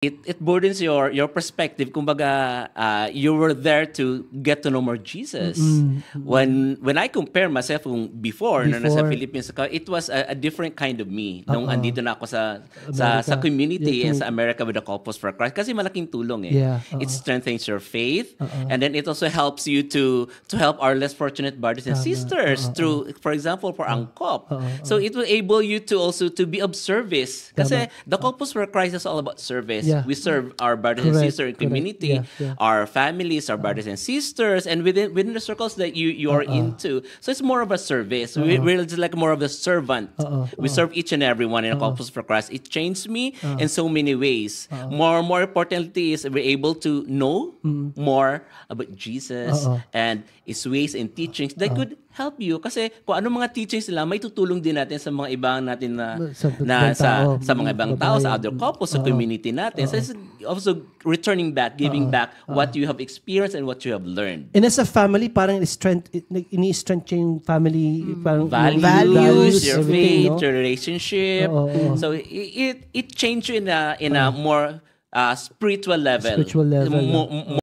it it burdens your your perspective kumbaga uh, you were there to get to know more Jesus mm-hmm. mm-hmm. when when I compare myself before, before na nasa Philippines ako it was a, a different kind of me uh-huh. nung andito na ako sa America. sa sa community yeah, and sa America with the Corpus for Christ kasi malaking tulong eh yeah, uh-huh. it strengthens your faith uh-huh. and then it also helps you to to help our less fortunate brothers and sisters uh-uh. through for example for uh-uh. angkop uh-uh. so it will able you to also to be of service kasi the Corpus for Christ is all about service Yeah. We serve our brothers correct, and sisters in community, yeah, our families, our brothers and sisters, and within within the circles that you you are uh-uh. into. So it's more of a service. We, are uh-uh. just like more of a servant. Uh-uh, we serve each and every one in a corpus for Christ. It changed me in so many ways. More more importantly is we're able to know mm. more about Jesus and his ways and teachings that could help you kasi kung ano mga teachings nila may tutulong din natin sa mga ibang natin na sa, na, sa, tao, sa mga ibang tao sa other couples uh, sa community natin uh, so it's also returning back giving uh, back uh, what you have experienced and what you have learned and as a family parang strength ini-strength yung family mm. parang values, values your faith no? your relationship uh, uh, uh. so it it change you in a in a more uh, spiritual level spiritual level more, uh. more